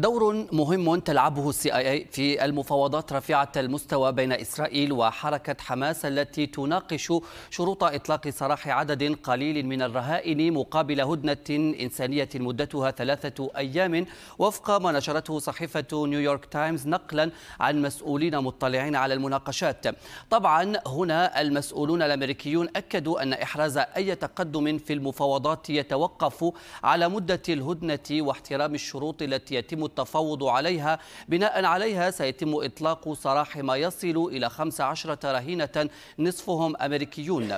دور مهم تلعبه السي اي اي في المفاوضات رفيعه المستوى بين اسرائيل وحركه حماس التي تناقش شروط اطلاق سراح عدد قليل من الرهائن مقابل هدنه انسانيه مدتها ثلاثه ايام وفق ما نشرته صحيفه نيويورك تايمز نقلا عن مسؤولين مطلعين على المناقشات. طبعا هنا المسؤولون الامريكيون اكدوا ان احراز اي تقدم في المفاوضات يتوقف على مده الهدنه واحترام الشروط التي يتم التفاوض عليها بناء عليها سيتم إطلاق سراح ما يصل إلى 15 رهينة نصفهم أمريكيون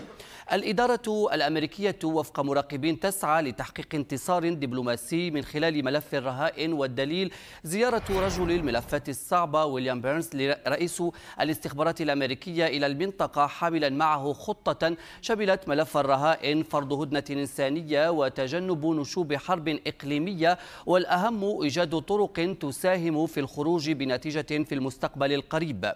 الإدارة الأمريكية وفق مراقبين تسعى لتحقيق انتصار دبلوماسي من خلال ملف الرهائن والدليل زيارة رجل الملفات الصعبة ويليام بيرنز رئيس الاستخبارات الأمريكية إلى المنطقة حاملا معه خطة شملت ملف الرهائن فرض هدنة إنسانية وتجنب نشوب حرب إقليمية والأهم إيجاد طرق طرق تساهم في الخروج بنتيجة في المستقبل القريب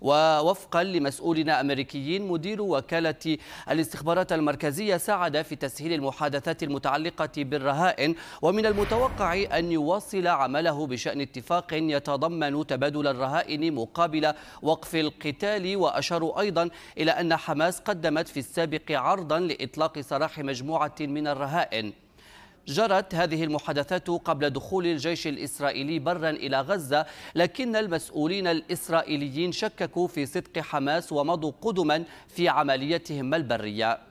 ووفقا لمسؤولين أمريكيين مدير وكالة الاستخبارات المركزية ساعد في تسهيل المحادثات المتعلقة بالرهائن ومن المتوقع أن يواصل عمله بشأن اتفاق يتضمن تبادل الرهائن مقابل وقف القتال وأشاروا أيضا إلى أن حماس قدمت في السابق عرضا لإطلاق سراح مجموعة من الرهائن جرت هذه المحادثات قبل دخول الجيش الإسرائيلي برا إلى غزة لكن المسؤولين الإسرائيليين شككوا في صدق حماس ومضوا قدما في عمليتهم البرية